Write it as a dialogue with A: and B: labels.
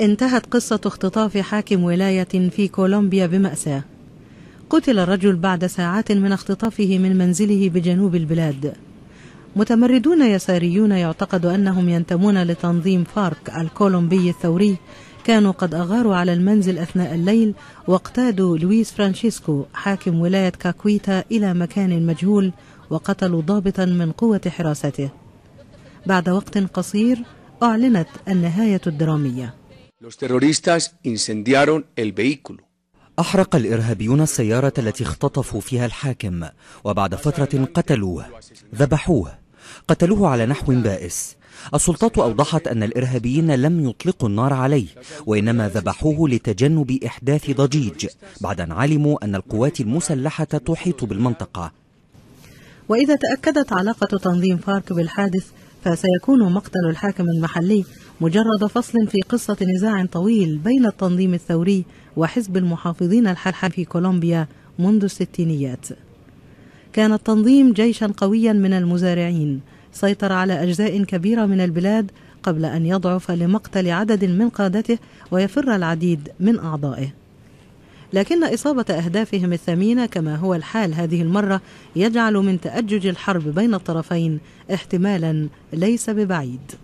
A: انتهت قصة اختطاف حاكم ولاية في كولومبيا بمأساة قتل الرجل بعد ساعات من اختطافه من منزله بجنوب البلاد متمردون يساريون يعتقد أنهم ينتمون لتنظيم فارك الكولومبي الثوري كانوا قد أغاروا على المنزل أثناء الليل واقتادوا لويس فرانشيسكو حاكم ولاية كاكويتا إلى مكان مجهول وقتلوا ضابطا من قوة حراسته بعد وقت قصير أعلنت النهاية الدرامية
B: أحرق الإرهابيون السيارة التي اختطفوا فيها الحاكم وبعد فترة قتلوه ذبحوه قتلوه على نحو بائس السلطات أوضحت أن الإرهابيين لم يطلقوا النار عليه وإنما ذبحوه لتجنب إحداث ضجيج بعد أن علموا أن القوات المسلحة تحيط بالمنطقة
A: وإذا تأكدت علاقة تنظيم فارك بالحادث فسيكون مقتل الحاكم المحلي مجرد فصل في قصة نزاع طويل بين التنظيم الثوري وحزب المحافظين الحلحل في كولومبيا منذ الستينيات كان التنظيم جيشا قويا من المزارعين سيطر على أجزاء كبيرة من البلاد قبل أن يضعف لمقتل عدد من قادته ويفر العديد من أعضائه لكن إصابة أهدافهم الثمينة كما هو الحال هذه المرة يجعل من تأجج الحرب بين الطرفين احتمالا ليس ببعيد